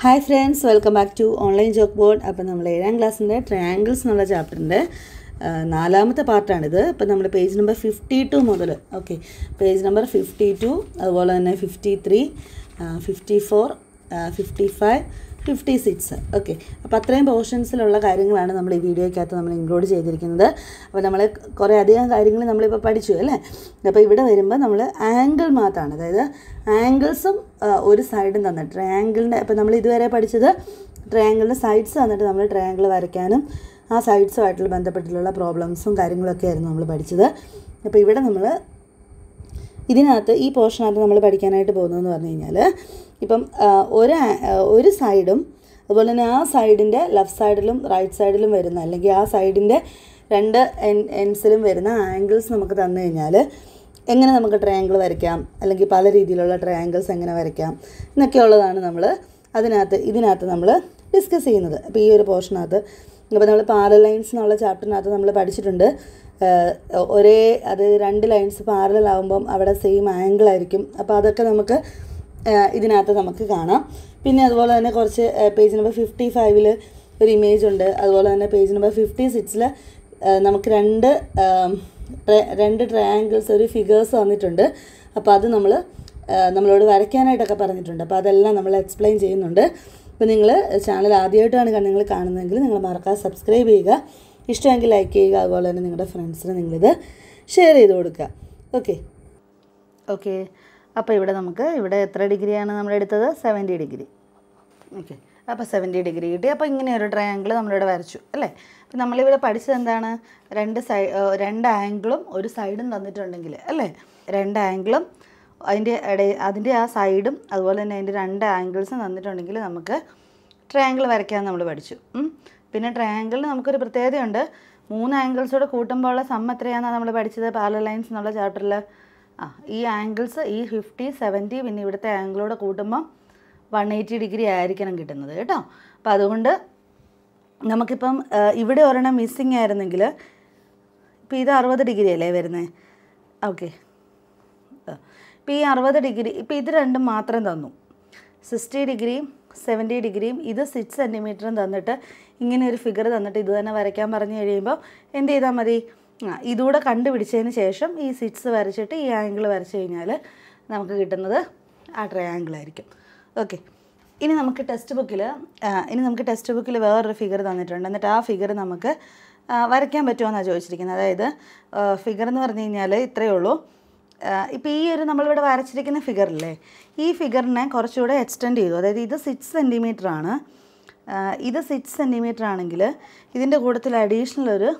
hi friends welcome back to online chalk board അപ്പോൾ നമ്മൾ ഏഴാം ക്ലാസ്സിൻ്റെ ട്രയാങ്കിൾസ് എന്നുള്ള ചാപ്റ്ററിൻ്റെ നാലാമത്തെ പാർട്ടാണിത് അപ്പോൾ നമ്മൾ പേജ് നമ്പർ ഫിഫ്റ്റി ടു മുതൽ okay page number fifty two അതുപോലെ തന്നെ fifty three fifty four fifty five fifty six okay അപ്പോൾ അത്രയും പോർഷൻസിലുള്ള കാര്യങ്ങളാണ് നമ്മൾ ഈ വീഡിയോയ്ക്കകത്ത് നമ്മൾ ഇൻക്ലൂഡ് ചെയ്തിരിക്കുന്നത് അപ്പോൾ നമ്മൾ കുറേ അധികം കാര്യങ്ങൾ നമ്മളിപ്പോൾ പഠിച്ചു അല്ലേ അപ്പോൾ ഇവിടെ വരുമ്പോൾ നമ്മൾ ആംഗിൾ മാത്രമാണ് അതായത് ആംഗിൾസും ഒരു സൈഡും തന്നിട്ട് ട്രയാങ്കിളിൻ്റെ അപ്പോൾ നമ്മൾ ഇതുവരെ പഠിച്ചത് ട്രയാങ്കിളിൻ്റെ സൈഡ്സ് തന്നിട്ട് നമ്മൾ ട്രയാങ്കിൾ വരയ്ക്കാനും ആ സൈഡ്സുമായിട്ടുള്ള ബന്ധപ്പെട്ടിട്ടുള്ള പ്രോബ്ലംസും കാര്യങ്ങളൊക്കെ ആയിരുന്നു നമ്മൾ പഠിച്ചത് അപ്പോൾ ഇവിടെ നമ്മൾ ഇതിനകത്ത് ഈ പോർഷനകത്ത് നമ്മൾ പഠിക്കാനായിട്ട് പോകുന്നതെന്ന് പറഞ്ഞു കഴിഞ്ഞാൽ ഇപ്പം ഒരു ഒരു സൈഡും അതുപോലെ തന്നെ ആ സൈഡിൻ്റെ ലെഫ്റ്റ് സൈഡിലും റൈറ്റ് സൈഡിലും വരുന്ന അല്ലെങ്കിൽ ആ സൈഡിൻ്റെ രണ്ട് എൻ എൻസിലും വരുന്ന ആംഗിൾസ് നമുക്ക് തന്നു കഴിഞ്ഞാൽ എങ്ങനെ നമുക്ക് ട്രയാങ്കിൾ വരയ്ക്കാം അല്ലെങ്കിൽ പല രീതിയിലുള്ള ട്രയാങ്കിൾസ് എങ്ങനെ വരയ്ക്കാം എന്നൊക്കെയുള്ളതാണ് ഉള്ളതാണ് നമ്മൾ അതിനകത്ത് ഇതിനകത്ത് നമ്മൾ ഡിസ്കസ് ചെയ്യുന്നത് അപ്പോൾ ഈ ഒരു പോർഷനകത്ത് അപ്പോൾ നമ്മൾ പാരലൈൻസ് എന്നുള്ള ചാപ്റ്ററിനകത്ത് നമ്മൾ പഠിച്ചിട്ടുണ്ട് ഒരേ അത് രണ്ട് ലൈൻസ് പാരലൽ ആകുമ്പം അവിടെ സെയിം ആംഗിൾ ആയിരിക്കും അപ്പോൾ അതൊക്കെ നമുക്ക് ഇതിനകത്ത് നമുക്ക് കാണാം പിന്നെ അതുപോലെ തന്നെ കുറച്ച് പേജ് നമ്പർ ഫിഫ്റ്റി ഫൈവിൽ ഒരു ഇമേജ് ഉണ്ട് അതുപോലെ തന്നെ പേജ് നമ്പർ ഫിഫ്റ്റി സിക്സിൽ നമുക്ക് രണ്ട് രണ്ട് ട്രയാങ്കിൾസ് ഒരു ഫിഗേഴ്സ് വന്നിട്ടുണ്ട് അപ്പോൾ അത് നമ്മൾ നമ്മളോട് വരയ്ക്കാനായിട്ടൊക്കെ പറഞ്ഞിട്ടുണ്ട് അപ്പോൾ അതെല്ലാം നമ്മൾ എക്സ്പ്ലെയിൻ ചെയ്യുന്നുണ്ട് അപ്പോൾ നിങ്ങൾ ചാനൽ ആദ്യമായിട്ടാണ് നിങ്ങൾ കാണുന്നതെങ്കിൽ നിങ്ങൾ മറക്കാതെ സബ്സ്ക്രൈബ് ചെയ്യുക ഇഷ്ടമെങ്കിൽ ലൈക്ക് ചെയ്യുക അതുപോലെ തന്നെ നിങ്ങളുടെ ഫ്രണ്ട്സിന് നിങ്ങളിത് ഷെയർ ചെയ്ത് കൊടുക്കുക ഓക്കെ ഓക്കെ അപ്പോൾ ഇവിടെ നമുക്ക് ഇവിടെ എത്ര ഡിഗ്രിയാണ് നമ്മൾ എടുത്തത് സെവൻറ്റി ഡിഗ്രി ഓക്കെ അപ്പോൾ സെവൻറ്റി ഡിഗ്രി കിട്ടി അപ്പോൾ ഇങ്ങനെ ഒരു ട്രയാങ്കിൾ നമ്മളിവിടെ വരച്ചു അല്ലേ അപ്പം നമ്മളിവിടെ പഠിച്ചത് എന്താണ് രണ്ട് സൈ രണ്ട് ആംഗിളും ഒരു സൈഡും തന്നിട്ടുണ്ടെങ്കിൽ അല്ലേ രണ്ട് ആംഗിളും അതിൻ്റെ ഇടയിൽ അതിൻ്റെ ആ സൈഡും അതുപോലെ തന്നെ അതിൻ്റെ രണ്ട് ആംഗിൾസും തന്നിട്ടുണ്ടെങ്കിൽ നമുക്ക് ട്രയാങ്കിൾ വരയ്ക്കാൻ നമ്മൾ പഠിച്ചു പിന്നെ ട്രയാങ്കിളിന് നമുക്കൊരു പ്രത്യേകതയുണ്ട് മൂന്ന് ആംഗിൾസോട് കൂട്ടുമ്പോൾ ഉള്ള സം എത്രയാണെന്നാണ് നമ്മൾ പഠിച്ചത് പാരൽ ലൈൻസ് എന്നുള്ള ചാപ്റ്ററിൽ ആ ഈ ആംഗിൾസ് ഈ ഫിഫ്റ്റി സെവൻറ്റി പിന്നെ ഇവിടുത്തെ ആംഗിളോട് കൂട്ടുമ്പം വൺ എയ്റ്റി ഡിഗ്രി ആയിരിക്കണം കിട്ടുന്നത് കേട്ടോ അപ്പോൾ അതുകൊണ്ട് നമുക്കിപ്പം ഇവിടെ ഒരെണ്ണം മിസ്സിങ് ആയിരുന്നെങ്കിൽ ഇപ്പം ഇത് അറുപത് ഡിഗ്രി അല്ലേ വരുന്നത് ഓക്കെ ഇപ്പം ഈ അറുപത് ഡിഗ്രി ഇപ്പം ഇത് രണ്ടും മാത്രം തന്നു സിക്സ്റ്റി ഡിഗ്രിയും സെവൻറ്റി ഡിഗ്രിയും ഇത് സിക്സ് സെൻറ്റിമീറ്ററും തന്നിട്ട് ഇങ്ങനെ ഒരു ഫിഗർ തന്നിട്ട് ഇത് തന്നെ വരയ്ക്കാൻ പറഞ്ഞു കഴിയുമ്പോൾ എന്ത് ചെയ്താൽ മതി ഇതുകൂടെ കണ്ടുപിടിച്ചതിന് ശേഷം ഈ സിക്സ് വരച്ചിട്ട് ഈ ആംഗിൾ വരച്ച് കഴിഞ്ഞാൽ നമുക്ക് കിട്ടുന്നത് ആ ട്രയാംഗിൾ ആയിരിക്കും ഓക്കെ ഇനി നമുക്ക് ടെക്സ്റ്റ് ബുക്കിൽ ഇനി നമുക്ക് ടെക്സ്റ്റ് ബുക്കിൽ വേറൊരു ഫിഗർ തന്നിട്ടുണ്ട് എന്നിട്ട് ആ ഫിഗർ നമുക്ക് വരയ്ക്കാൻ പറ്റുമോ എന്നാണ് ചോദിച്ചിരിക്കുന്നത് അതായത് ഫിഗർ എന്ന് പറഞ്ഞു കഴിഞ്ഞാൽ ഇത്രയേ ഉള്ളൂ ഇപ്പോൾ ഈ ഒരു നമ്മളിവിടെ വരച്ചിരിക്കുന്ന ഫിഗറില്ലേ ഈ ഫിഗറിനെ കുറച്ചുകൂടെ എക്സ്റ്റെൻഡ് ചെയ്തു അതായത് ഇത് സിക്സ് സെൻറ്റിമീറ്റർ ആണ് ഇത് സിക്സ് സെൻറ്റിമീറ്റർ ആണെങ്കിൽ ഇതിൻ്റെ കൂട്ടത്തിൽ അഡീഷണൽ ഒരു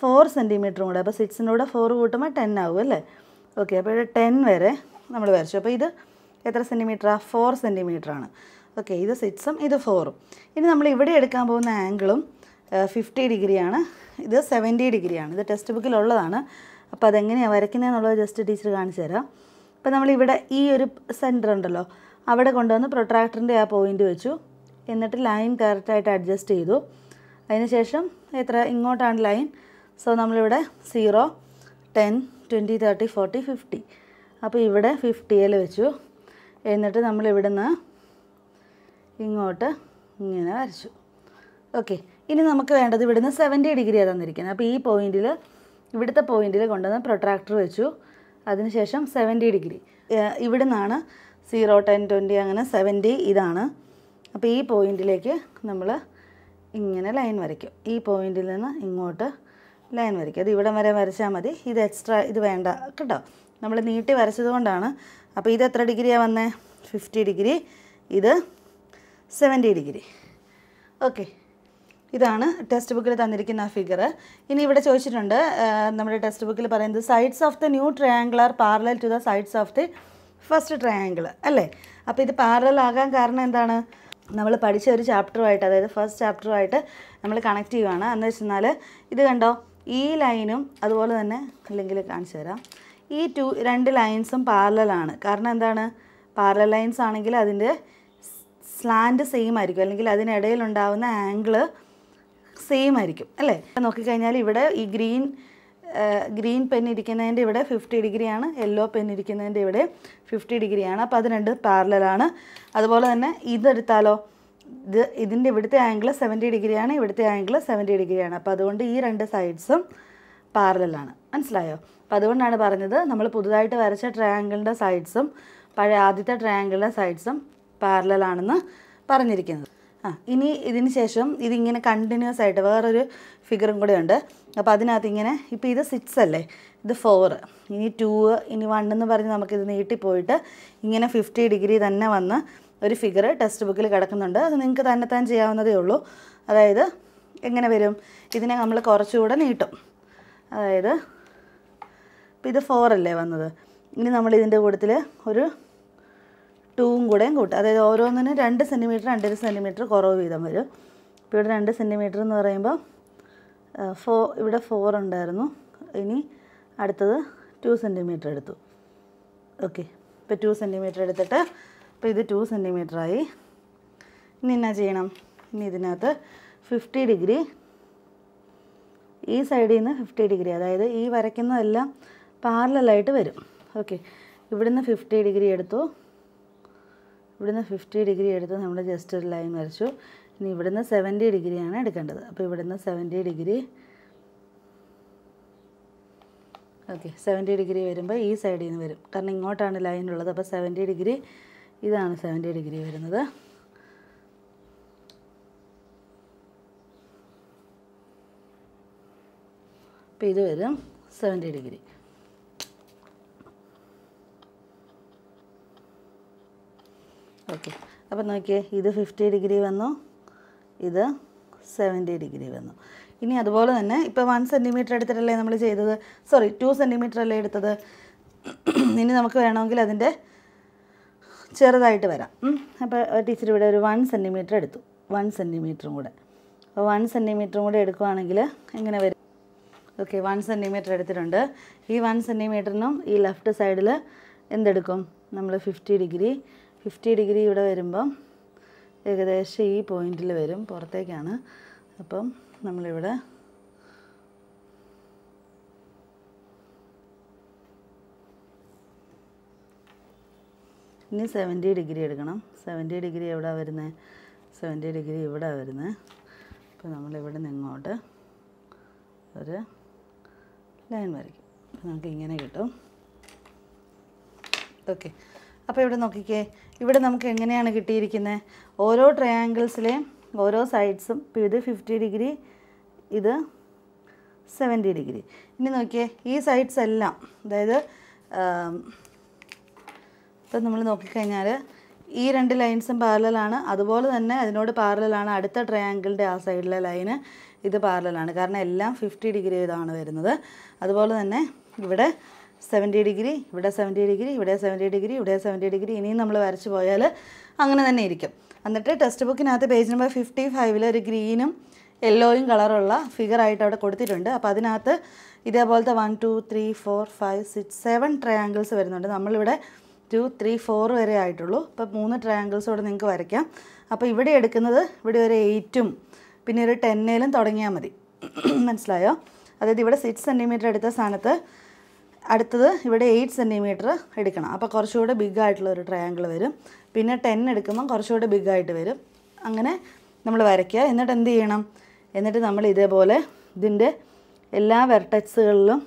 ഫോർ സെൻറ്റിമീറ്ററും കൂടെ അപ്പോൾ സിക്സിൻ്റെ ഫോർ കൂട്ടുമ്പോൾ ടെൻ ആവും അല്ലേ ഓക്കെ അപ്പോൾ ഇവിടെ ടെൻ വരെ നമ്മൾ വരച്ചു അപ്പോൾ ഇത് എത്ര സെൻറ്റിമീറ്ററാണ് ഫോർ ആണ് ഓക്കെ ഇത് സിക്സും ഇത് ഫോറും ഇനി നമ്മൾ ഇവിടെ എടുക്കാൻ പോകുന്ന ആംഗിളും ഫിഫ്റ്റി ഡിഗ്രിയാണ് ഇത് സെവൻറ്റി ഡിഗ്രിയാണ് ഇത് ടെക്സ്റ്റ് ബുക്കിലുള്ളതാണ് അപ്പോൾ അതെങ്ങനെയാണ് വരയ്ക്കുന്നതെന്നുള്ളത് ജസ്റ്റ് ടീച്ചർ കാണിച്ചു തരാം അപ്പോൾ നമ്മളിവിടെ ഈ ഒരു സെൻറ്റർ ഉണ്ടല്ലോ അവിടെ കൊണ്ടുവന്ന് പ്രൊട്രാക്ടറിൻ്റെ ആ പോയിൻ്റ് വെച്ചു എന്നിട്ട് ലൈൻ കറക്റ്റായിട്ട് അഡ്ജസ്റ്റ് ചെയ്തു അതിനുശേഷം എത്ര ഇങ്ങോട്ടാണ് ലൈൻ സോ നമ്മളിവിടെ zero ten twenty thirty forty fifty അപ്പോൾ ഇവിടെ ഫിഫ്റ്റിയിൽ വെച്ചു എന്നിട്ട് നമ്മൾ ഇങ്ങോട്ട് ഇങ്ങനെ വരച്ചു ഓക്കെ ഇനി നമുക്ക് വേണ്ടത് ഇവിടുന്ന് സെവൻറ്റി ഡിഗ്രിയാണ് തന്നിരിക്കുന്നത് അപ്പോൾ ഈ പോയിന്റിൽ ഇവിടുത്തെ പോയിന്റിൽ കൊണ്ടുവന്ന് പ്രൊട്രാക്ടർ വെച്ചു അതിനുശേഷം സെവൻറ്റി ഡിഗ്രി ഇവിടെ നിന്നാണ് സീറോ ടെൻ ട്വൻറ്റി അങ്ങനെ സെവൻറ്റി ഇതാണ് അപ്പോൾ ഈ പോയിന്റിലേക്ക് നമ്മൾ ഇങ്ങനെ ലൈൻ വരയ്ക്കും ഈ പോയിന്റിൽ നിന്ന് ഇങ്ങോട്ട് ലൈൻ വരയ്ക്കും അത് ഇവിടെ വരെ വരച്ചാൽ മതി ഇത് എക്സ്ട്രാ ഇത് വേണ്ട കേട്ടോ നമ്മൾ നീട്ടി വരച്ചത് കൊണ്ടാണ് അപ്പോൾ ഇത് എത്ര ഡിഗ്രിയാണ് വന്നത് ഫിഫ്റ്റി ഡിഗ്രി ഇത് സെവൻറ്റി ഡിഗ്രി ഓക്കെ ഇതാണ് ടെക്സ്റ്റ് ബുക്കിൽ തന്നിരിക്കുന്ന ഫിഗർ ഇനി ഇവിടെ ചോദിച്ചിട്ടുണ്ട് നമ്മുടെ ടെക്സ്റ്റ് ബുക്കിൽ പറയുന്നത് sides of the new triangle are parallel to the sides of the first triangle അല്ലേ അപ്പോൾ ഇത് പാരലൽ ആകാൻ കാരണം എന്താണ് നമ്മൾ പഠിച്ച ഒരു ചാപ്റ്ററുമായിട്ട് അതായത് ഫസ്റ്റ് ചാപ്റ്ററുമായിട്ട് നമ്മൾ കണക്റ്റ് ചെയ്യുവാണ് എന്ന് വെച്ചെന്നാൽ ഇത് കണ്ടോ ഈ ലൈനും അതുപോലെ തന്നെ അല്ലെങ്കിൽ കാണിച്ചു തരാം ഈ ടു രണ്ട് ലൈൻസും പാരലലാണ് കാരണം എന്താണ് പാരലൽ ലൈൻസ് ആണെങ്കിൽ അതിൻ്റെ സ്ലാൻഡ് സെയിം ആയിരിക്കും അല്ലെങ്കിൽ അതിനിടയിൽ ഉണ്ടാകുന്ന ആംഗിള് സെയിം ആയിരിക്കും അല്ലേ നോക്കിക്കഴിഞ്ഞാൽ ഇവിടെ ഈ ഗ്രീൻ ഗ്രീൻ പെൻ ഇരിക്കുന്നതിൻ്റെ ഇവിടെ ഫിഫ്റ്റി ഡിഗ്രിയാണ് യെല്ലോ പെൻ ഇരിക്കുന്നതിൻ്റെ ഇവിടെ ഫിഫ്റ്റി ഡിഗ്രിയാണ് അപ്പോൾ അത് രണ്ട് പാരലലാണ് അതുപോലെ തന്നെ ഇതെടുത്താലോ ഇത് ഇതിൻ്റെ ഇവിടുത്തെ ആംഗിൾ സെവൻറ്റി ഡിഗ്രിയാണ് ഇവിടുത്തെ ആംഗിൾ സെവൻറ്റി ഡിഗ്രിയാണ് അപ്പോൾ അതുകൊണ്ട് ഈ രണ്ട് സൈഡ്സും പാരലലാണ് മനസ്സിലായോ അപ്പോൾ അതുകൊണ്ടാണ് പറഞ്ഞത് നമ്മൾ പുതുതായിട്ട് വരച്ച ട്രയാങ്കിളിൻ്റെ സൈഡ്സും പഴയ ആദ്യത്തെ ട്രയാങ്കിളിൻ്റെ സൈഡ്സും പാരലലാണെന്ന് പറഞ്ഞിരിക്കുന്നത് ആ ഇനി ഇതിന് ശേഷം ഇതിങ്ങനെ കണ്ടിന്യൂസ് ആയിട്ട് വേറൊരു ഫിഗറും കൂടെ ഉണ്ട് അപ്പോൾ അതിനകത്ത് ഇങ്ങനെ ഇപ്പോൾ ഇത് സിക്സ് അല്ലേ ഇത് ഫോർ ഇനി ടൂ ഇനി വൺ എന്ന് പറഞ്ഞ് നമുക്കിത് നീട്ടിപ്പോയിട്ട് ഇങ്ങനെ ഫിഫ്റ്റി ഡിഗ്രി തന്നെ വന്ന് ഒരു ഫിഗർ ടെക്സ്റ്റ് ബുക്കിൽ കിടക്കുന്നുണ്ട് അത് നിങ്ങൾക്ക് തന്നെ താൻ ചെയ്യാവുന്നതേ ഉള്ളൂ അതായത് എങ്ങനെ വരും ഇതിനെ നമ്മൾ കുറച്ചുകൂടെ നീട്ടും അതായത് ഇപ്പം ഇത് ഫോർ അല്ലേ വന്നത് ഇനി നമ്മൾ ഇതിൻ്റെ കൂട്ടത്തിൽ ഒരു ടൂവും കൂടെ കൂട്ടും അതായത് ഓരോന്നിനും രണ്ട് സെൻറ്റിമീറ്റർ രണ്ടര സെൻറ്റിമീറ്റർ കുറവ് വീതം വരും ഇപ്പോൾ ഇവിടെ രണ്ട് സെൻറ്റിമീറ്റർ എന്ന് പറയുമ്പോൾ ഫോ ഇവിടെ ഫോർ ഉണ്ടായിരുന്നു ഇനി അടുത്തത് ടു സെൻറ്റിമീറ്റർ എടുത്തു ഓക്കെ ഇപ്പോൾ ടു സെൻറ്റിമീറ്റർ എടുത്തിട്ട് ഇപ്പോൾ ഇത് ടു ആയി ഇനി എന്നാ ചെയ്യണം ഇനി ഇതിനകത്ത് ഫിഫ്റ്റി ഡിഗ്രി ഈ സൈഡിൽ നിന്ന് ഫിഫ്റ്റി ഡിഗ്രി അതായത് ഈ വരയ്ക്കുന്നതെല്ലാം പാരലായിട്ട് വരും ഓക്കെ ഇവിടുന്ന് ഫിഫ്റ്റി ഡിഗ്രി എടുത്തു ഇവിടുന്ന് ഫിഫ്റ്റി ഡിഗ്രി എടുത്ത് നമ്മൾ ജസ്റ്റ് ഒരു ലൈൻ വരച്ചു ഇനി ഇവിടുന്ന് സെവൻറ്റി ഡിഗ്രിയാണ് എടുക്കേണ്ടത് അപ്പോൾ ഇവിടുന്ന് seventy degree okay seventy degree വരുമ്പോൾ ഈ സൈഡിൽ നിന്ന് വരും കാരണം ഇങ്ങോട്ടാണ് ലൈൻ ഉള്ളത് അപ്പോൾ സെവൻറ്റി ഡിഗ്രി ഇതാണ് സെവൻറ്റി ഡിഗ്രി വരുന്നത് അപ്പോൾ ഇത് വരും സെവൻറ്റി ഡിഗ്രി ഓക്കെ അപ്പം നോക്കിയേ ഇത് ഫിഫ്റ്റി ഡിഗ്രി വന്നു ഇത് സെവൻറ്റി ഡിഗ്രി വന്നു ഇനി അതുപോലെ തന്നെ ഇപ്പോൾ വൺ സെൻറ്റിമീറ്റർ എടുത്തിട്ടല്ലേ നമ്മൾ ചെയ്തത് സോറി ടു സെൻറ്റിമീറ്റർ അല്ലേ എടുത്തത് ഇനി നമുക്ക് വേണമെങ്കിൽ അതിൻ്റെ ചെറുതായിട്ട് വരാം അപ്പോൾ ടീച്ചർ ഇവിടെ ഒരു വൺ സെൻറ്റിമീറ്റർ എടുത്തു വൺ സെൻറ്റിമീറ്ററും കൂടെ അപ്പോൾ വൺ സെൻറ്റിമീറ്ററും കൂടെ എടുക്കുവാണെങ്കിൽ എങ്ങനെ വരും ഓക്കെ വൺ സെൻറ്റിമീറ്റർ എടുത്തിട്ടുണ്ട് ഈ വൺ സെൻറ്റിമീറ്ററിനും ഈ ലെഫ്റ്റ് സൈഡിൽ എന്തെടുക്കും നമ്മൾ ഫിഫ്റ്റി ഡിഗ്രി ഫിഫ്റ്റി ഡിഗ്രി ഇവിടെ വരുമ്പം ഏകദേശം ഈ പോയിന്റിൽ വരും പുറത്തേക്കാണ് അപ്പം നമ്മളിവിടെ ഇനി സെവൻറ്റി ഡിഗ്രി എടുക്കണം സെവൻറ്റി ഡിഗ്രി എവിടെ വരുന്നത് സെവൻറ്റി ഡിഗ്രി ഇവിടെ വരുന്നത് അപ്പോൾ നമ്മളിവിടെ നിന്നോട്ട് ഒരു ലൈൻ വരയ്ക്കും നമുക്ക് ഇങ്ങനെ കിട്ടും ഓക്കെ അപ്പോൾ ഇവിടെ നോക്കിക്കേ ഇവിടെ നമുക്ക് എങ്ങനെയാണ് കിട്ടിയിരിക്കുന്നത് ഓരോ ട്രയാങ്കിൾസിലെയും ഓരോ സൈഡ്സും ഇത് ഫിഫ്റ്റി ഡിഗ്രി ഇത് സെവൻറ്റി ഡിഗ്രി ഇനി നോക്കിയേ ഈ സൈഡ്സ് എല്ലാം അതായത് ഇപ്പം നമ്മൾ നോക്കിക്കഴിഞ്ഞാൽ ഈ രണ്ട് ലൈൻസും പാരലാണ് അതുപോലെ തന്നെ അതിനോട് പാരലാണ് അടുത്ത ട്രയാങ്കിളിൻ്റെ ആ സൈഡിലെ ലൈന് ഇത് പാരലാണ് കാരണം എല്ലാം ഫിഫ്റ്റി ഡിഗ്രി ഇതാണ് വരുന്നത് അതുപോലെ തന്നെ ഇവിടെ സെവൻറ്റി ഡിഗ്രി ഇവിടെ സെവൻറ്റി ഡിഗ്രി ഇവിടെ സെവൻറ്റി ഡിഗ്രി ഇവിടെ സെവൻറ്റി ഡിഗ്രി ഇനിയും നമ്മൾ വരച്ച് പോയാൽ അങ്ങനെ തന്നെ ഇരിക്കും എന്നിട്ട് ടെക്സ്റ്റ് ബുക്കിനകത്ത് പേജ് നമ്പർ ഫിഫ്റ്റി ഫൈവിൽ ഒരു ഗ്രീനും യെല്ലോയും കളറുള്ള ഫിഗറായിട്ട് അവിടെ കൊടുത്തിട്ടുണ്ട് അപ്പോൾ അതിനകത്ത് ഇതേപോലത്തെ one two three four five six seven triangles വരുന്നുണ്ട് നമ്മളിവിടെ ടു ത്രീ ഫോർ വരെ ആയിട്ടുള്ളൂ അപ്പോൾ മൂന്ന് ട്രയാങ്കിൾസ് ഇവിടെ നിങ്ങൾക്ക് വരയ്ക്കാം അപ്പോൾ ഇവിടെ എടുക്കുന്നത് ഇവിടെ ഒരു എയ്റ്റും പിന്നെ ഒരു ടെന്നേലും തുടങ്ങിയാൽ മതി മനസ്സിലായോ അതായത് ഇവിടെ സിക്സ് സെൻറ്റിമീറ്റർ എടുത്ത സ്ഥാനത്ത് അടുത്തത് ഇവിടെ എയ്റ്റ് സെൻറ്റിമീറ്റർ എടുക്കണം അപ്പോൾ കുറച്ചുകൂടെ ബിഗ് ആയിട്ടുള്ള ഒരു ട്രയാങ്കിൾ വരും പിന്നെ ടെൻ എടുക്കുമ്പോൾ കുറച്ചുകൂടെ ബിഗ് ആയിട്ട് വരും അങ്ങനെ നമ്മൾ വരയ്ക്കുക എന്നിട്ട് എന്ത് ചെയ്യണം എന്നിട്ട് നമ്മൾ ഇതേപോലെ ഇതിൻ്റെ എല്ലാ വെർട്ടക്സുകളിലും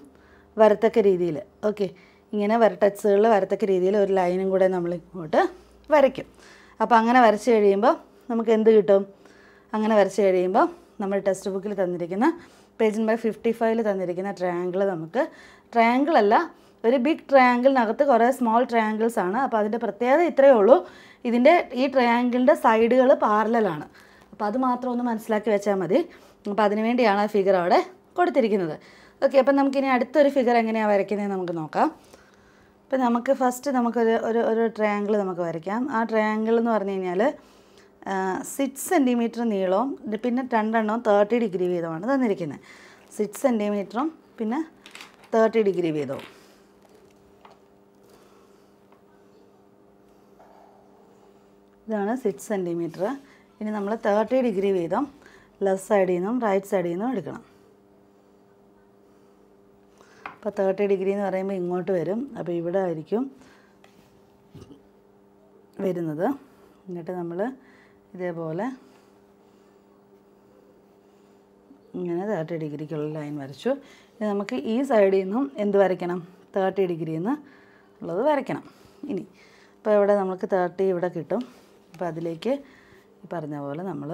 വരത്തക്ക രീതിയിൽ ഓക്കെ ഇങ്ങനെ വെർട്ടക്സുകളിൽ വരത്തക്ക രീതിയിൽ ഒരു ലൈനും കൂടെ നമ്മൾ ഇങ്ങോട്ട് വരയ്ക്കും അപ്പോൾ അങ്ങനെ വരച്ച് കഴിയുമ്പോൾ നമുക്ക് എന്ത് കിട്ടും അങ്ങനെ വരച്ച് കഴിയുമ്പോൾ നമ്മൾ ടെക്സ്റ്റ് ബുക്കിൽ തന്നിരിക്കുന്ന പേജ് നമ്പർ ഫിഫ്റ്റി ഫൈവിൽ തന്നിരിക്കുന്ന ട്രയാങ്കിൾ നമുക്ക് ട്രയാങ്കിൾ അല്ല ഒരു ബിഗ് ട്രയാങ്കിളിനകത്ത് കുറേ സ്മോൾ ട്രയാങ്കിൾസ് ആണ് അപ്പോൾ അതിൻ്റെ പ്രത്യേകത ഇത്രയേ ഉള്ളൂ ഇതിൻ്റെ ഈ ട്രയാങ്കിളിൻ്റെ സൈഡുകൾ പാർലലാണ് അപ്പോൾ അത് മാത്രം ഒന്ന് മനസ്സിലാക്കി വെച്ചാൽ മതി അപ്പോൾ അതിനുവേണ്ടിയാണ് ആ ഫിഗർ അവിടെ കൊടുത്തിരിക്കുന്നത് ഓക്കെ അപ്പം നമുക്കിനി അടുത്തൊരു ഫിഗർ എങ്ങനെയാണ് വരയ്ക്കുന്നത് നമുക്ക് നോക്കാം ഇപ്പം നമുക്ക് ഫസ്റ്റ് നമുക്കൊരു ഒരു ഒരു ട്രയാങ്കിൾ നമുക്ക് വരയ്ക്കാം ആ ട്രയാങ്കിൾ എന്ന് പറഞ്ഞു കഴിഞ്ഞാൽ സിക്സ് സെൻറ്റിമീറ്റർ നീളവും പിന്നെ രണ്ടെണ്ണവും തേർട്ടി ഡിഗ്രി വീതമാണ് തന്നിരിക്കുന്നത് സിക്സ് സെൻറ്റിമീറ്ററും പിന്നെ തേർട്ടി ഡിഗ്രി വീതവും ഇതാണ് സിക്സ് സെൻറ്റിമീറ്റർ ഇനി നമ്മൾ തേർട്ടി ഡിഗ്രി വീതം ലെഫ്റ്റ് സൈഡിൽ നിന്നും റൈറ്റ് സൈഡിൽ നിന്നും എടുക്കണം അപ്പോൾ തേർട്ടി ഡിഗ്രി എന്ന് പറയുമ്പോൾ ഇങ്ങോട്ട് വരും അപ്പോൾ ഇവിടെ ആയിരിക്കും വരുന്നത് എന്നിട്ട് നമ്മൾ ഇതേപോലെ ഇങ്ങനെ തേർട്ടി ഡിഗ്രിക്കുള്ള ലൈൻ വരച്ചു ഇനി നമുക്ക് ഈ സൈഡിൽ നിന്നും എന്ത് വരയ്ക്കണം തേർട്ടി ഡിഗ്രിയിൽ നിന്ന് ഉള്ളത് വരയ്ക്കണം ഇനി അപ്പോൾ ഇവിടെ നമുക്ക് തേർട്ടി ഇവിടെ കിട്ടും അപ്പോൾ അതിലേക്ക് ഈ പറഞ്ഞ പോലെ നമ്മൾ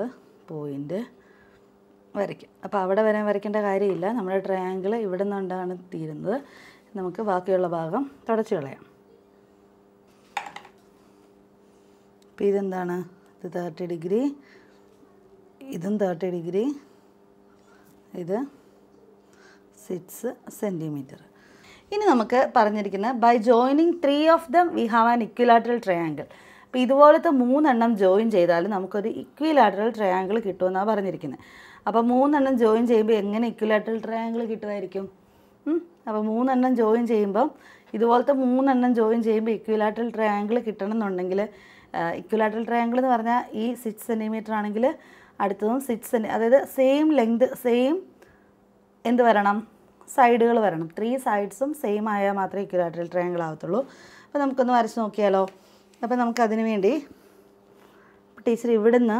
പോയിൻ്റ് വരയ്ക്കും അപ്പോൾ അവിടെ വരാൻ വരയ്ക്കേണ്ട കാര്യമില്ല നമ്മുടെ ട്രയാങ്കിൾ ഇവിടെ നിന്നുണ്ടാണ് തീരുന്നത് നമുക്ക് ബാക്കിയുള്ള ഭാഗം തുടച്ചു കളയാം അപ്പോൾ ഇതെന്താണ് ഇത് തേർട്ടി ഡിഗ്രി ഇതും തേർട്ടി ഡിഗ്രി ഇത് സിക്സ് സെൻറ്റിമീറ്റർ ഇനി നമുക്ക് പറഞ്ഞിരിക്കുന്ന by joining three of them we have an equilateral triangle അപ്പോൾ ഇതുപോലത്തെ മൂന്നെണ്ണം ജോയിൻ ചെയ്താൽ നമുക്കൊരു ഇക്വിലാറ്ററൽ ട്രയാങ്കിൾ കിട്ടുമെന്നാണ് പറഞ്ഞിരിക്കുന്നത് അപ്പോൾ മൂന്നെണ്ണം ജോയിൻ ചെയ്യുമ്പോൾ എങ്ങനെ ഇക്വിലാറ്ററൽ ട്രയാങ്കിൾ കിട്ടുമായിരിക്കും അപ്പോൾ മൂന്നെണ്ണം ജോയിൻ ചെയ്യുമ്പം ഇതുപോലത്തെ മൂന്നെണ്ണം ജോയിൻ ചെയ്യുമ്പോൾ ഇക്വിലാറ്ററൽ ട്രയാങ്കിൾ എന്നുണ്ടെങ്കിൽ ഇക്വിലാറ്ററൽ ട്രയാങ്കിൾ എന്ന് പറഞ്ഞാൽ ഈ സിക്സ് സെൻറ്റിമീറ്റർ ആണെങ്കിൽ അടുത്തതും സിക്സ് സെൻറ്റി അതായത് സെയിം ലെങ്ത് സെയിം എന്ത് വരണം സൈഡുകൾ വരണം ത്രീ സൈഡ്സും സെയിം ആയാൽ മാത്രമേ ഇക്വലാറ്ററൽ ട്രയാങ്കിൾ ആവത്തുള്ളൂ അപ്പോൾ നമുക്കൊന്ന് വരച്ച് നോക്കിയാലോ അപ്പോൾ നമുക്കതിന് വേണ്ടി ടീച്ചർ ഇവിടുന്ന്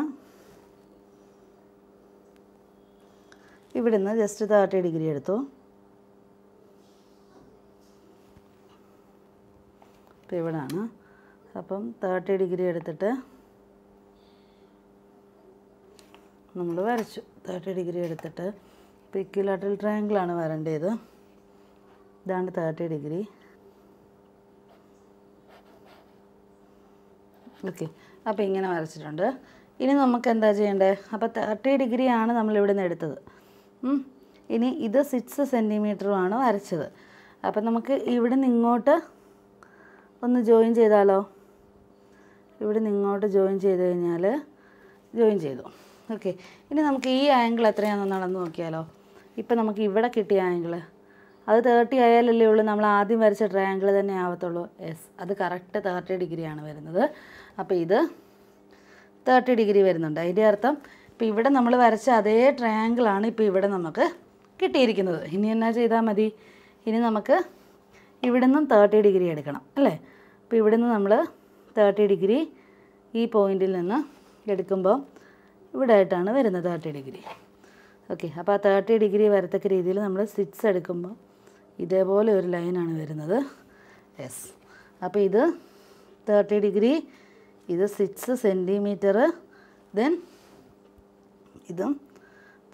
ഇവിടുന്ന് ജസ്റ്റ് തേർട്ടി ഡിഗ്രി എടുത്തു ഇപ്പോൾ ഇവിടാണ് അപ്പം തേർട്ടി ഡിഗ്രി എടുത്തിട്ട് നമ്മൾ വരച്ചു തേർട്ടി ഡിഗ്രി എടുത്തിട്ട് പിക്യുലാട്രൽ ട്രയാങ്കിളാണ് വരേണ്ടത് ഇതാണ് തേർട്ടി ഡിഗ്രി ഓക്കെ അപ്പോൾ ഇങ്ങനെ വരച്ചിട്ടുണ്ട് ഇനി നമുക്ക് എന്താ ചെയ്യേണ്ടേ അപ്പോൾ തേർട്ടി നമ്മൾ നമ്മളിവിടെ നിന്ന് എടുത്തത് ഇനി ഇത് സിക്സ് സെൻറ്റിമീറ്ററുമാണ് വരച്ചത് അപ്പം നമുക്ക് ഇവിടെ നിന്ന് ഇങ്ങോട്ട് ഒന്ന് ജോയിൻ ചെയ്താലോ ഇവിടെ നിന്ന് ഇങ്ങോട്ട് ജോയിൻ ചെയ്ത് കഴിഞ്ഞാൽ ജോയിൻ ചെയ്തു ഓക്കെ ഇനി നമുക്ക് ഈ ആംഗിൾ എത്രയാണെന്ന് നടന്ന് നോക്കിയാലോ ഇപ്പം നമുക്ക് ഇവിടെ കിട്ടിയ ആംഗിൾ അത് തേർട്ടി ആയാലല്ലേ ഉള്ളൂ നമ്മൾ ആദ്യം വരച്ച ട്രയാങ്കിൾ തന്നെ ആവത്തുള്ളൂ എസ് അത് കറക്റ്റ് തേർട്ടി ഡിഗ്രിയാണ് വരുന്നത് അപ്പോൾ ഇത് തേർട്ടി ഡിഗ്രി വരുന്നുണ്ട് അതിൻ്റെ അർത്ഥം ഇപ്പം ഇവിടെ നമ്മൾ വരച്ച അതേ ആണ് ഇപ്പോൾ ഇവിടെ നമുക്ക് കിട്ടിയിരിക്കുന്നത് ഇനി എന്നാ ചെയ്താൽ മതി ഇനി നമുക്ക് ഇവിടെ നിന്നും തേർട്ടി ഡിഗ്രി എടുക്കണം അല്ലേ അപ്പോൾ ഇവിടെ നിന്ന് നമ്മൾ തേർട്ടി ഡിഗ്രി ഈ പോയിന്റിൽ നിന്ന് എടുക്കുമ്പോൾ ഇവിടെ ആയിട്ടാണ് വരുന്നത് തേർട്ടി ഡിഗ്രി ഓക്കെ അപ്പോൾ ആ തേർട്ടി ഡിഗ്രി വരത്തക്ക രീതിയിൽ നമ്മൾ സ്റ്റിച്ച് എടുക്കുമ്പോൾ ഇതേപോലെ ഒരു ലൈനാണ് വരുന്നത് യെസ് അപ്പോൾ ഇത് തേർട്ടി ഡിഗ്രി ഇത് സിക്സ് സെൻറ്റിമീറ്റർ ദെൻ ഇതും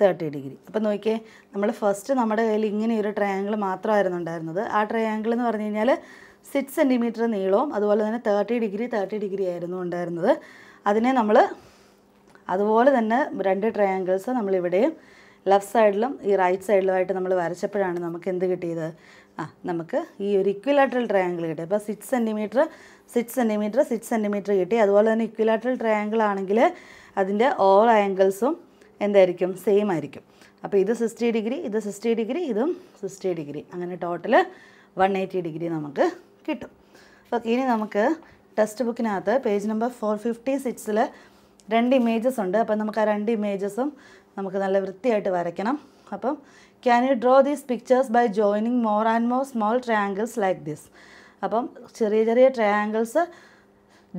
തേർട്ടി ഡിഗ്രി അപ്പം നോക്കിയേ നമ്മൾ ഫസ്റ്റ് നമ്മുടെ കയ്യിൽ ഇങ്ങനെ ഒരു ട്രയാങ്കിൾ മാത്രമായിരുന്നു ഉണ്ടായിരുന്നത് ആ ട്രയാങ്കിൾ എന്ന് പറഞ്ഞു കഴിഞ്ഞാൽ സിക്സ് സെൻറ്റിമീറ്റർ നീളവും അതുപോലെ തന്നെ തേർട്ടി ഡിഗ്രി തേർട്ടി ഡിഗ്രി ആയിരുന്നു ഉണ്ടായിരുന്നത് അതിനെ നമ്മൾ അതുപോലെ തന്നെ രണ്ട് ട്രയാങ്കിൾസ് നമ്മളിവിടെയും ലെഫ്റ്റ് സൈഡിലും ഈ റൈറ്റ് സൈഡിലുമായിട്ട് നമ്മൾ വരച്ചപ്പോഴാണ് നമുക്ക് എന്ത് കിട്ടിയത് ആ നമുക്ക് ഈ ഒരു ഇക്വിലാറ്ററൽ ട്രയാങ്കിൾ കിട്ടി അപ്പോൾ six centimetre six centimetre six centimetre കിട്ടി അതുപോലെ തന്നെ ഇക്വിലാറ്ററൽ ട്രയാങ്കിൾ ആണെങ്കിൽ അതിൻ്റെ ഓൾ ആംഗിൾസും എന്തായിരിക്കും സെയിം ആയിരിക്കും അപ്പോൾ ഇത് സിക്സ്റ്റി ഡിഗ്രി ഇത് സിക്സ്റ്റി ഡിഗ്രി ഇതും സിക്സ്റ്റി ഡിഗ്രി അങ്ങനെ ടോട്ടൽ വൺ എയ്റ്റി ഡിഗ്രി നമുക്ക് കിട്ടും അപ്പോൾ ഇനി നമുക്ക് ടെക്സ്റ്റ് ബുക്കിനകത്ത് പേജ് നമ്പർ ഫോർ ഫിഫ്റ്റി സിക്സിൽ രണ്ട് ഇമേജസ് ഉണ്ട് അപ്പോൾ നമുക്ക് ആ രണ്ട് ഇമേജസും നമുക്ക് നല്ല വൃത്തിയായിട്ട് വരയ്ക്കണം അപ്പം can you draw these pictures by joining more and more small triangles like this അപ്പം ചെറിയ ചെറിയ ട്രയാങ്കിൾസ്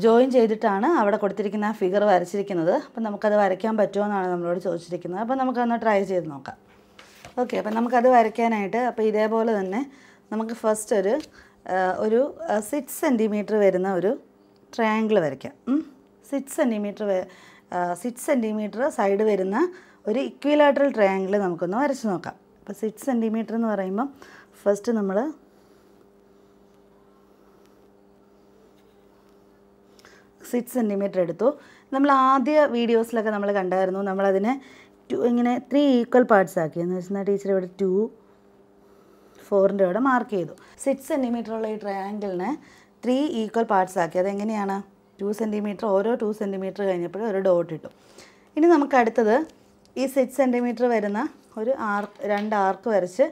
ജോയിൻ ചെയ്തിട്ടാണ് അവിടെ കൊടുത്തിരിക്കുന്ന ആ ഫിഗർ വരച്ചിരിക്കുന്നത് അപ്പം നമുക്കത് വരയ്ക്കാൻ പറ്റുമോ എന്നാണ് നമ്മളോട് ചോദിച്ചിരിക്കുന്നത് അപ്പം നമുക്കൊന്ന് ട്രൈ ചെയ്ത് നോക്കാം ഓക്കെ അപ്പം നമുക്കത് വരയ്ക്കാനായിട്ട് അപ്പോൾ ഇതേപോലെ തന്നെ നമുക്ക് ഫസ്റ്റ് ഒരു ഒരു സിക്സ് സെൻറ്റിമീറ്റർ വരുന്ന ഒരു ട്രയാങ്കിൾ വരയ്ക്കാം six centimetre six centimetre side വരുന്ന ഒരു ഇക്വിലാട്രൽ ട്രയാങ്കിൾ നമുക്കൊന്ന് വരച്ച് നോക്കാം അപ്പോൾ സിക്സ് സെൻറ്റിമീറ്റർ എന്ന് പറയുമ്പം ഫസ്റ്റ് നമ്മൾ സിക്സ് സെൻറ്റിമീറ്റർ എടുത്തു നമ്മൾ ആദ്യ വീഡിയോസിലൊക്കെ നമ്മൾ കണ്ടായിരുന്നു നമ്മളതിനെ ടു ഇങ്ങനെ ത്രീ ഈക്വൽ പാർട്സ് ആക്കി എന്ന് വെച്ചാൽ ടീച്ചർ ഇവിടെ ടു ഫോറിൻ്റെ ഇവിടെ മാർക്ക് ചെയ്തു സിക്സ് സെൻറ്റിമീറ്ററുള്ള ഈ ട്രയാങ്കിളിനെ ത്രീ ഈക്വൽ പാർട്സ് ആക്കി അതെങ്ങനെയാണ് ടു സെൻറ്റിമീറ്റർ ഓരോ ടു സെൻറ്റിമീറ്റർ കഴിഞ്ഞപ്പോഴും ഒരു ഡോട്ട് ഇട്ടു ഇനി നമുക്ക് അടുത്തത് ഈ സിക്സ് സെൻറ്റിമീറ്റർ വരുന്ന ഒരു ആർക്ക് രണ്ട് ആർക്ക് വരച്ച്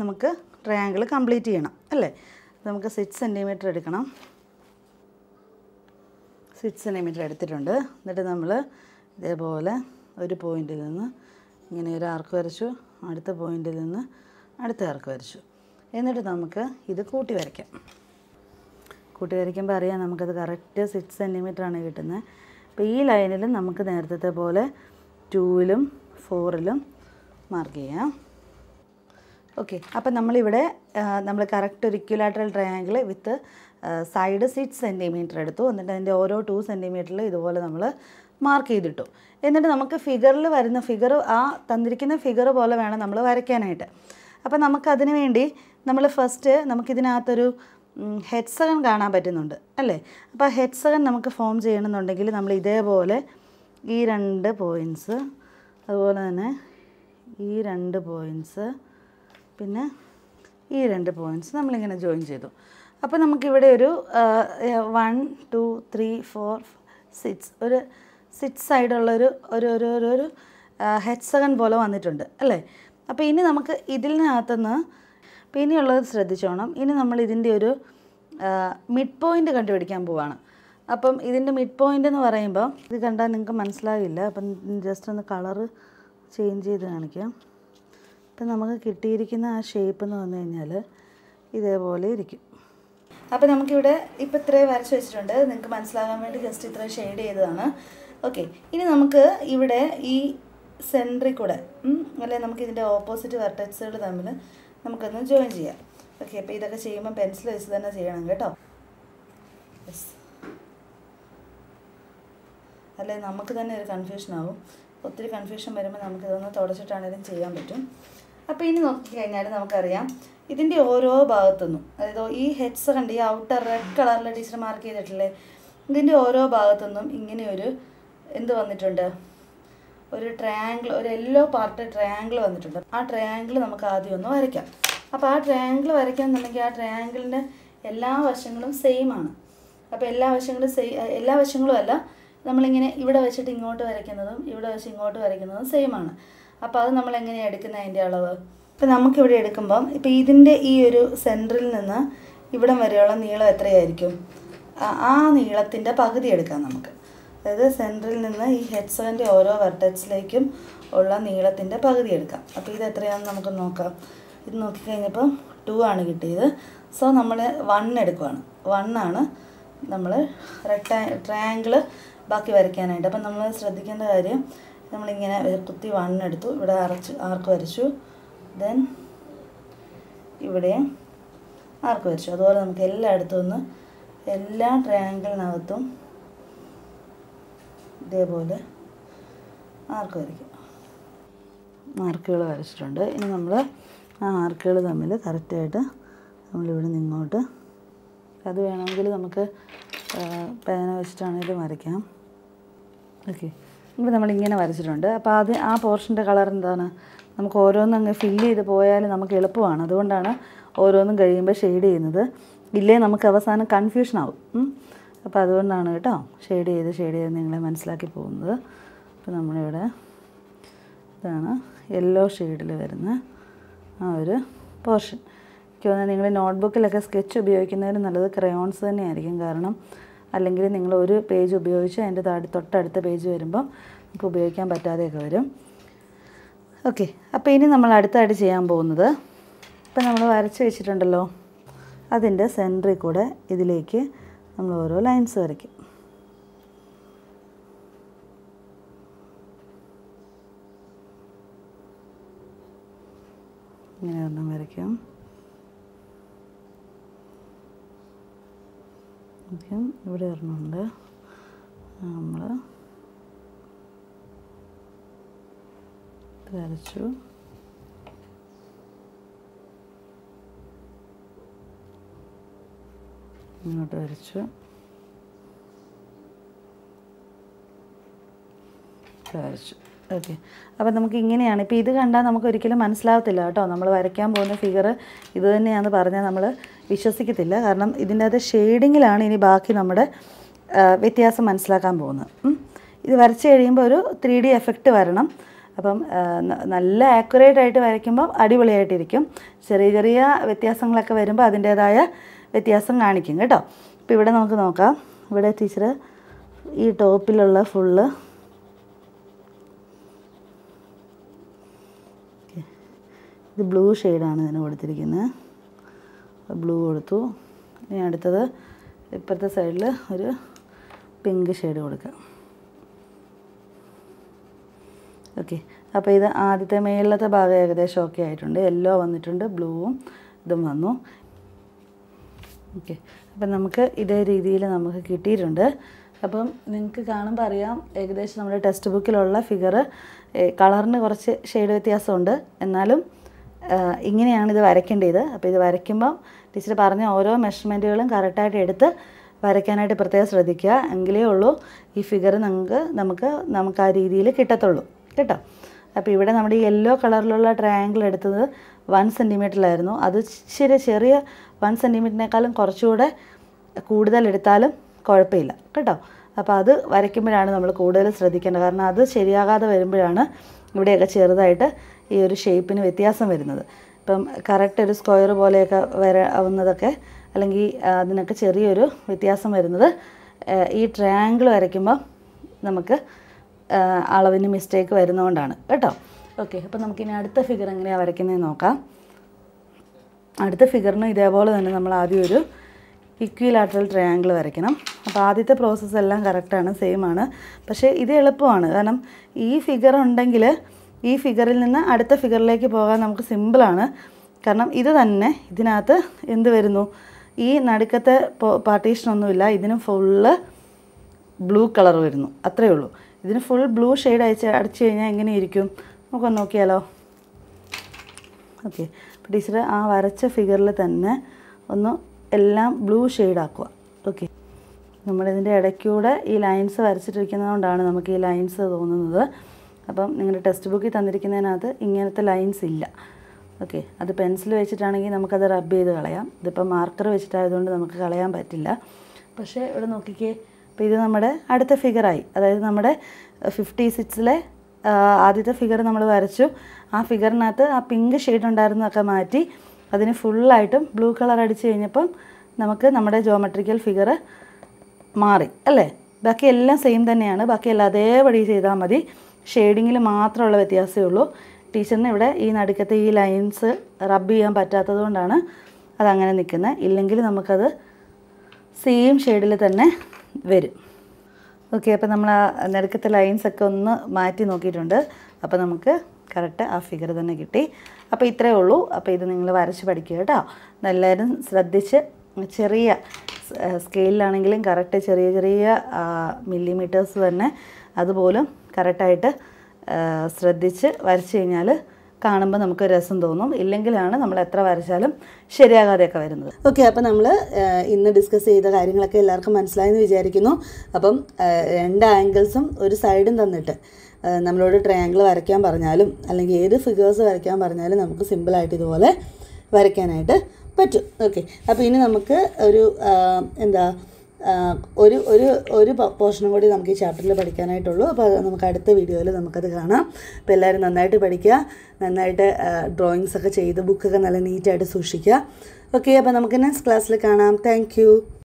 നമുക്ക് ട്രയാങ്കിൾ കംപ്ലീറ്റ് ചെയ്യണം അല്ലേ നമുക്ക് സിക്സ് സെൻറ്റിമീറ്റർ എടുക്കണം സിക്സ് സെൻറ്റിമീറ്റർ എടുത്തിട്ടുണ്ട് എന്നിട്ട് നമ്മൾ ഇതേപോലെ ഒരു പോയിന്റിൽ നിന്ന് ഇങ്ങനെ ഒരു ആർക്ക് വരച്ചു അടുത്ത പോയിന്റിൽ നിന്ന് അടുത്ത ആർക്ക് വരച്ചു എന്നിട്ട് നമുക്ക് ഇത് കൂട്ടി വരയ്ക്കാം കൂട്ടി വരയ്ക്കുമ്പോൾ അറിയാം നമുക്കത് കറക്റ്റ് സിക്സ് ആണ് കിട്ടുന്നത് അപ്പോൾ ഈ ലൈനിൽ നമുക്ക് നേരത്തെ പോലെ ടൂവിലും ഫോറിലും മാർക്ക് ചെയ്യാം ഓക്കെ അപ്പം നമ്മളിവിടെ നമ്മൾ കറക്റ്റ് ഒരു triangle with side six centimetre എടുത്തു എന്നിട്ട് അതിൻ്റെ ഓരോ ടു സെൻറ്റിമീറ്ററിൽ ഇതുപോലെ നമ്മൾ മാർക്ക് ചെയ്തിട്ടു എന്നിട്ട് നമുക്ക് ഫിഗറിൽ വരുന്ന ഫിഗർ ആ തന്നിരിക്കുന്ന ഫിഗർ പോലെ വേണം നമ്മൾ വരയ്ക്കാനായിട്ട് അപ്പോൾ നമുക്കതിന് വേണ്ടി നമ്മൾ ഫസ്റ്റ് നമുക്കിതിനകത്തൊരു ഹെഡ്സകൻ കാണാൻ പറ്റുന്നുണ്ട് അല്ലേ അപ്പോൾ ഹെഡ്സകൻ നമുക്ക് ഫോം ചെയ്യണമെന്നുണ്ടെങ്കിൽ നമ്മൾ ഇതേപോലെ ഈ രണ്ട് പോയിൻറ്റ്സ് അതുപോലെ തന്നെ ഈ രണ്ട് പോയിൻറ്റ്സ് പിന്നെ ഈ രണ്ട് പോയിൻറ്റ്സ് നമ്മളിങ്ങനെ ജോയിൻ ചെയ്തു അപ്പോൾ നമുക്കിവിടെ ഒരു one two three four six ഒരു സിക്സ് സൈഡുള്ളൊരു ഒരു ഒരു ഒരു ഒരു ഹെഡ്സകൻ പോലെ വന്നിട്ടുണ്ട് അല്ലേ അപ്പോൾ ഇനി നമുക്ക് ഇതിനകത്തുനിന്ന് പിന്നെ ഉള്ളത് ശ്രദ്ധിച്ചോണം ഇനി നമ്മൾ ഇതിൻ്റെ ഒരു മിഡ് പോയിൻ്റ് കണ്ടുപിടിക്കാൻ പോവാണ് അപ്പം ഇതിൻ്റെ മിഡ് പോയിൻ്റ് എന്ന് പറയുമ്പോൾ ഇത് കണ്ടാൽ നിങ്ങൾക്ക് മനസ്സിലാവില്ല അപ്പം ജസ്റ്റ് ഒന്ന് കളറ് ചേഞ്ച് ചെയ്ത് കാണിക്കാം ഇപ്പം നമുക്ക് കിട്ടിയിരിക്കുന്ന ആ ഷേപ്പ് എന്ന് പറഞ്ഞു കഴിഞ്ഞാൽ ഇതേപോലെ ഇരിക്കും അപ്പോൾ നമുക്കിവിടെ ഇപ്പം ഇത്രയും വരച്ച് വെച്ചിട്ടുണ്ട് നിങ്ങൾക്ക് മനസ്സിലാകാൻ വേണ്ടി ജസ്റ്റ് ഇത്ര ഷെയ്ഡ് ചെയ്തതാണ് ഓക്കെ ഇനി നമുക്ക് ഇവിടെ ഈ സെൻറ്ററിൽ കൂടെ അല്ലെങ്കിൽ നമുക്ക് ഇതിൻ്റെ ഓപ്പോസിറ്റ് വെർട്ടക്സുകൾ തമ്മിൽ നമുക്കൊന്ന് ജോയിൻ ചെയ്യാം ഓക്കെ അപ്പോൾ ഇതൊക്കെ ചെയ്യുമ്പോൾ പെൻസിൽ വെച്ച് തന്നെ ചെയ്യണം കേട്ടോ യെസ് അല്ലെങ്കിൽ നമുക്ക് തന്നെ ഒരു കൺഫ്യൂഷൻ ആവും ഒത്തിരി കൺഫ്യൂഷൻ വരുമ്പോൾ നമുക്ക് ഇതൊന്ന് തുടച്ചിട്ടാണെങ്കിലും ചെയ്യാൻ പറ്റും അപ്പോൾ ഇനി നോക്കിക്കഴിഞ്ഞാൽ നമുക്കറിയാം ഇതിൻ്റെ ഓരോ ഭാഗത്തുനിന്നും അതായത് ഈ ഹെഡ്സ് കണ്ട് ഈ ഔട്ടർ റെഡ് കളറിൽ ടീച്ചർ മാർക്ക് ചെയ്തിട്ടില്ലേ ഇതിൻ്റെ ഓരോ ഭാഗത്തുനിന്നും ഇങ്ങനെ ഒരു എന്ത് വന്നിട്ടുണ്ട് ഒരു ട്രയാങ്കിൾ ഒരു എല്ലോ പാർട്ട് ട്രയാങ്കിൾ വന്നിട്ടുണ്ട് ആ ട്രയാങ്കിൾ നമുക്ക് ആദ്യം ഒന്ന് വരയ്ക്കാം അപ്പോൾ ആ ട്രയാങ്കിൾ വരയ്ക്കാന്നുണ്ടെങ്കിൽ ആ ട്രയാങ്കിളിൻ്റെ എല്ലാ വശങ്ങളും സെയിം ആണ് അപ്പോൾ എല്ലാ വശങ്ങളും സെയിം എല്ലാ വശങ്ങളും അല്ല നമ്മളിങ്ങനെ ഇവിടെ വെച്ചിട്ട് ഇങ്ങോട്ട് വരയ്ക്കുന്നതും ഇവിടെ വെച്ച് ഇങ്ങോട്ട് വരയ്ക്കുന്നതും ആണ് അപ്പോൾ അത് നമ്മൾ എങ്ങനെയാണ് എടുക്കുന്നത് അതിൻ്റെ അളവ് ഇപ്പം നമുക്കിവിടെ എടുക്കുമ്പം ഇപ്പം ഇതിൻ്റെ ഈ ഒരു സെൻറ്ററിൽ നിന്ന് ഇവിടെ വരെയുള്ള നീളം എത്രയായിരിക്കും ആ നീളത്തിൻ്റെ പകുതി എടുക്കാം നമുക്ക് അതായത് സെൻറ്ററിൽ നിന്ന് ഈ ഹെഡ്സോൻ്റെ ഓരോ വെർട്ടക്സിലേക്കും ഉള്ള നീളത്തിൻ്റെ പകുതി എടുക്കാം അപ്പോൾ ഇത് എത്രയാണെന്ന് നമുക്ക് നോക്കാം ഇത് നോക്കിക്കഴിഞ്ഞപ്പം ടു ആണ് കിട്ടിയത് സോ നമ്മൾ വൺ എടുക്കുവാണ് വണ്ണാണ് നമ്മൾ റെക്ടാ ട്രയാങ്കിള് ബാക്കി വരയ്ക്കാനായിട്ട് അപ്പം നമ്മൾ ശ്രദ്ധിക്കേണ്ട കാര്യം നമ്മളിങ്ങനെ കുത്തി വണ്ണെടുത്തു ഇവിടെ അരച്ച് ആർക്ക് വരച്ചു ദെൻ ഇവിടെ ആർക്ക് വരച്ചു അതുപോലെ നമുക്ക് എല്ലായിടത്തും ഒന്ന് എല്ലാ ട്രയാങ്കിളിനകത്തും ഇതേപോലെ ആർക്ക് വരയ്ക്കും ആർക്കുകൾ വരച്ചിട്ടുണ്ട് ഇനി നമ്മൾ ആ ആർക്കുകൾ തമ്മിൽ കറക്റ്റായിട്ട് നമ്മളിവിടെ നിന്നോട്ട് ഇങ്ങോട്ട് അത് വേണമെങ്കിൽ നമുക്ക് പേന വെച്ചിട്ടാണെങ്കിലും വരയ്ക്കാം ഓക്കെ ഇവിടെ നമ്മളിങ്ങനെ വരച്ചിട്ടുണ്ട് അപ്പോൾ അത് ആ പോർഷൻ്റെ കളർ എന്താണ് നമുക്ക് ഓരോന്നും അങ്ങ് ഫില്ല് ചെയ്ത് പോയാൽ നമുക്ക് എളുപ്പമാണ് അതുകൊണ്ടാണ് ഓരോന്നും കഴിയുമ്പോൾ ഷെയ്ഡ് ചെയ്യുന്നത് ഇല്ലേ നമുക്ക് അവസാനം കൺഫ്യൂഷൻ ആവും അപ്പോൾ അതുകൊണ്ടാണ് കേട്ടോ ഷെയ്ഡ് ചെയ്ത് ഷെയ്ഡ് ചെയ്ത് നിങ്ങളെ മനസ്സിലാക്കി പോകുന്നത് അപ്പോൾ നമ്മളിവിടെ ഇതാണ് യെല്ലോ ഷെയ്ഡിൽ വരുന്ന ആ ഒരു പോർഷൻ എനിക്ക് തോന്നുന്നത് നിങ്ങൾ നോട്ട്ബുക്കിലൊക്കെ സ്കെച്ച് ഉപയോഗിക്കുന്നതിന് നല്ലത് ക്രയോൺസ് തന്നെയായിരിക്കും കാരണം അല്ലെങ്കിൽ നിങ്ങൾ ഒരു പേജ് ഉപയോഗിച്ച് അതിൻ്റെ താഴെ തൊട്ടടുത്ത പേജ് വരുമ്പോൾ നമുക്ക് ഉപയോഗിക്കാൻ പറ്റാതെയൊക്കെ വരും ഓക്കെ അപ്പോൾ ഇനി നമ്മൾ അടുത്തായിട്ട് ചെയ്യാൻ പോകുന്നത് ഇപ്പം നമ്മൾ വരച്ച് വെച്ചിട്ടുണ്ടല്ലോ അതിൻ്റെ സെൻറ്ററിൽ കൂടെ ഇതിലേക്ക് നമ്മൾ ഓരോ ലൈൻസ് വരയ്ക്കും ഇങ്ങനെ ഒന്നും വരയ്ക്കും ഓക്കെ ഇവിടെ ഒരെണ്ണമുണ്ട് നമ്മൾ വരച്ചു ഇങ്ങോട്ട് വരച്ചു വരച്ചു ഓക്കെ അപ്പോൾ നമുക്ക് ഇങ്ങനെയാണ് ഇപ്പോൾ ഇത് കണ്ടാൽ നമുക്ക് ഒരിക്കലും മനസ്സിലാവത്തില്ല കേട്ടോ നമ്മൾ വരയ്ക്കാൻ പോകുന്ന ഫിഗർ ഇത് തന്നെയാണെന്ന് പറഞ്ഞാൽ നമ്മൾ വിശ്വസിക്കത്തില്ല കാരണം ഇതിൻ്റെ അത് ഷെയ്ഡിങ്ങിലാണ് ഇനി ബാക്കി നമ്മുടെ വ്യത്യാസം മനസ്സിലാക്കാൻ പോകുന്നത് ഇത് വരച്ച് കഴിയുമ്പോൾ ഒരു ത്രീ ഡി എഫക്റ്റ് വരണം അപ്പം നല്ല ആക്യുറേറ്റ് ആയിട്ട് വരയ്ക്കുമ്പോൾ അടിപൊളിയായിട്ടിരിക്കും ചെറിയ ചെറിയ വ്യത്യാസങ്ങളൊക്കെ വരുമ്പോൾ അതിൻ്റേതായ വ്യത്യാസം കാണിക്കും കേട്ടോ ഇപ്പോൾ ഇവിടെ നമുക്ക് നോക്കാം ഇവിടെ ടീച്ചർ ഈ ടോപ്പിലുള്ള ഫുള്ള് ഇത് ബ്ലൂ ഷെയ്ഡാണ് ഇതിന് കൊടുത്തിരിക്കുന്നത് ബ്ലൂ കൊടുത്തു ഇനി അടുത്തത് ഇപ്പുറത്തെ സൈഡിൽ ഒരു പിങ്ക് ഷെയ്ഡ് കൊടുക്കുക ഓക്കെ അപ്പോൾ ഇത് ആദ്യത്തെ മേളിലത്തെ ഭാഗം ഏകദേശം ഓക്കെ ആയിട്ടുണ്ട് യെല്ലോ വന്നിട്ടുണ്ട് ബ്ലൂവും ഇതും വന്നു ഓക്കെ അപ്പം നമുക്ക് ഇതേ രീതിയിൽ നമുക്ക് കിട്ടിയിട്ടുണ്ട് അപ്പം നിങ്ങൾക്ക് കാണുമ്പോൾ അറിയാം ഏകദേശം നമ്മുടെ ടെക്സ്റ്റ് ബുക്കിലുള്ള ഫിഗർ കളറിന് കുറച്ച് ഷെയ്ഡ് വ്യത്യാസമുണ്ട് എന്നാലും ഇങ്ങനെയാണ് ഇത് വരയ്ക്കേണ്ടത് അപ്പോൾ ഇത് വരയ്ക്കുമ്പം ടീച്ചർ പറഞ്ഞ ഓരോ മെഷർമെൻറ്റുകളും കറക്റ്റായിട്ട് എടുത്ത് വരയ്ക്കാനായിട്ട് പ്രത്യേകം ശ്രദ്ധിക്കുക എങ്കിലേ ഉള്ളൂ ഈ ഫിഗർ നമുക്ക് നമുക്ക് നമുക്ക് ആ രീതിയിൽ കിട്ടത്തുള്ളൂ കേട്ടോ അപ്പോൾ ഇവിടെ നമ്മുടെ ഈ യെല്ലോ കളറിലുള്ള ട്രയാങ്കിൾ എടുത്തത് വൺ സെൻറ്റിമീറ്ററിലായിരുന്നു അത് ഇച്ചിരി ചെറിയ വൺ സെൻറ്റിമീറ്ററിനേക്കാളും കുറച്ചുകൂടെ കൂടുതൽ എടുത്താലും കുഴപ്പമില്ല കേട്ടോ അപ്പോൾ അത് വരയ്ക്കുമ്പോഴാണ് നമ്മൾ കൂടുതൽ ശ്രദ്ധിക്കേണ്ടത് കാരണം അത് ശരിയാകാതെ വരുമ്പോഴാണ് ഇവിടെയൊക്കെ ചെറുതായിട്ട് ഈ ഒരു ഷേപ്പിന് വ്യത്യാസം വരുന്നത് ഇപ്പം കറക്റ്റ് ഒരു സ്ക്വയർ പോലെയൊക്കെ വരാവുന്നതൊക്കെ അല്ലെങ്കിൽ അതിനൊക്കെ ചെറിയൊരു വ്യത്യാസം വരുന്നത് ഈ ട്രയാങ്കിൾ വരയ്ക്കുമ്പോൾ നമുക്ക് അളവിന് മിസ്റ്റേക്ക് വരുന്നതുകൊണ്ടാണ് കേട്ടോ ഓക്കെ അപ്പം നമുക്കിനി അടുത്ത ഫിഗർ എങ്ങനെയാണ് വരയ്ക്കുന്നത് നോക്കാം അടുത്ത ഫിഗറിന് ഇതേപോലെ തന്നെ നമ്മൾ ആദ്യം ഒരു ഇക്വിലാറ്ററൽ ട്രയാങ്കിൾ വരയ്ക്കണം അപ്പോൾ ആദ്യത്തെ പ്രോസസ്സെല്ലാം കറക്റ്റാണ് സെയിം ആണ് പക്ഷേ ഇത് എളുപ്പമാണ് കാരണം ഈ ഫിഗർ ഉണ്ടെങ്കിൽ ഈ ഫിഗറിൽ നിന്ന് അടുത്ത ഫിഗറിലേക്ക് പോകാൻ നമുക്ക് സിമ്പിളാണ് കാരണം ഇത് തന്നെ ഇതിനകത്ത് എന്ത് വരുന്നു ഈ നടുക്കത്തെ പാർട്ടീഷനൊന്നുമില്ല ഇതിന് ഫുള്ള് ബ്ലൂ കളർ വരുന്നു അത്രയേ ഉള്ളൂ ഇതിന് ഫുൾ ബ്ലൂ ഷെയ്ഡ് അയച്ച് അടിച്ചു കഴിഞ്ഞാൽ എങ്ങനെ ഇരിക്കും നമുക്കൊന്ന് നോക്കിയാലോ ഓക്കെ അപ്പോൾ ടീച്ചർ ആ വരച്ച ഫിഗറിൽ തന്നെ ഒന്ന് എല്ലാം ബ്ലൂ ഷെയ്ഡാക്കുക ഓക്കെ നമ്മളിതിൻ്റെ ഇടയ്ക്കൂടെ ഈ ലൈൻസ് വരച്ചിട്ടിരിക്കുന്നതുകൊണ്ടാണ് നമുക്ക് ഈ ലൈൻസ് തോന്നുന്നത് അപ്പം നിങ്ങളുടെ ടെക്സ്റ്റ് ബുക്കിൽ തന്നിരിക്കുന്നതിനകത്ത് ഇങ്ങനത്തെ ലൈൻസ് ഇല്ല ഓക്കെ അത് പെൻസിൽ വെച്ചിട്ടാണെങ്കിൽ നമുക്കത് റബ്ബ് ചെയ്ത് കളയാം ഇതിപ്പോൾ മാർക്കർ വെച്ചിട്ടായതുകൊണ്ട് നമുക്ക് കളയാൻ പറ്റില്ല പക്ഷേ ഇവിടെ നോക്കിക്കേ അപ്പോൾ ഇത് നമ്മുടെ അടുത്ത ഫിഗറായി അതായത് നമ്മുടെ ഫിഫ്റ്റി സിക്സിലെ ആദ്യത്തെ ഫിഗർ നമ്മൾ വരച്ചു ആ ഫിഗറിനകത്ത് ആ പിങ്ക് ഷെയ്ഡ് ഉണ്ടായിരുന്നതൊക്കെ മാറ്റി അതിന് ഫുള്ളായിട്ടും ബ്ലൂ കളർ അടിച്ചു കഴിഞ്ഞപ്പം നമുക്ക് നമ്മുടെ ജോമെട്രിക്കൽ ഫിഗർ മാറി അല്ലേ ബാക്കി എല്ലാം സെയിം തന്നെയാണ് ബാക്കി അതേപടി ചെയ്താൽ മതി ഷെയ്ഡിങ്ങിൽ മാത്രമുള്ള വ്യത്യാസമേ ഉള്ളൂ ടീച്ചറിന് ഇവിടെ ഈ നടുക്കത്തെ ഈ ലൈൻസ് റബ്ബ് ചെയ്യാൻ പറ്റാത്തത് കൊണ്ടാണ് അതങ്ങനെ നിൽക്കുന്നത് ഇല്ലെങ്കിൽ നമുക്കത് സെയിം ഷെയ്ഡിൽ തന്നെ വരും ഓക്കെ അപ്പോൾ നമ്മൾ ആ നടുക്കത്തെ ലൈൻസൊക്കെ ഒന്ന് മാറ്റി നോക്കിയിട്ടുണ്ട് അപ്പോൾ നമുക്ക് കറക്റ്റ് ആ ഫിഗർ തന്നെ കിട്ടി അപ്പോൾ ഇത്രയേ ഉള്ളൂ അപ്പോൾ ഇത് നിങ്ങൾ വരച്ച് പഠിക്കുക കേട്ടോ എല്ലാവരും ശ്രദ്ധിച്ച് ചെറിയ സ്കെയിലാണെങ്കിലും കറക്റ്റ് ചെറിയ ചെറിയ മില്ലിമീറ്റേഴ്സ് തന്നെ അതുപോലും കറക്റ്റായിട്ട് ശ്രദ്ധിച്ച് വരച്ച് കഴിഞ്ഞാൽ കാണുമ്പോൾ നമുക്ക് രസം തോന്നും ഇല്ലെങ്കിലാണ് നമ്മൾ എത്ര വരച്ചാലും ശരിയാകാതെയൊക്കെ വരുന്നത് ഓക്കെ അപ്പോൾ നമ്മൾ ഇന്ന് ഡിസ്കസ് ചെയ്ത കാര്യങ്ങളൊക്കെ എല്ലാവർക്കും മനസ്സിലായെന്ന് വിചാരിക്കുന്നു അപ്പം രണ്ട് ആംഗിൾസും ഒരു സൈഡും തന്നിട്ട് നമ്മളോട് ട്രയാങ്കിൾ വരയ്ക്കാൻ പറഞ്ഞാലും അല്ലെങ്കിൽ ഏത് ഫിഗേഴ്സ് വരയ്ക്കാൻ പറഞ്ഞാലും നമുക്ക് സിമ്പിളായിട്ട് ഇതുപോലെ വരയ്ക്കാനായിട്ട് പറ്റും ഓക്കെ അപ്പോൾ ഇനി നമുക്ക് ഒരു എന്താ ഒരു ഒരു ഒരു പോർഷനും കൂടി നമുക്ക് ഈ ചാപ്റ്ററിൽ പഠിക്കാനായിട്ടുള്ളൂ അപ്പോൾ നമുക്ക് അടുത്ത വീഡിയോയിൽ നമുക്കത് കാണാം അപ്പോൾ എല്ലാവരും നന്നായിട്ട് പഠിക്കുക നന്നായിട്ട് ഡ്രോയിങ്സ് ഒക്കെ ചെയ്ത് ബുക്കൊക്കെ നല്ല നീറ്റായിട്ട് സൂക്ഷിക്കുക ഓക്കെ അപ്പോൾ നമുക്ക് നെക്സ്റ്റ് ക്ലാസ്സിൽ കാണാം താങ്ക്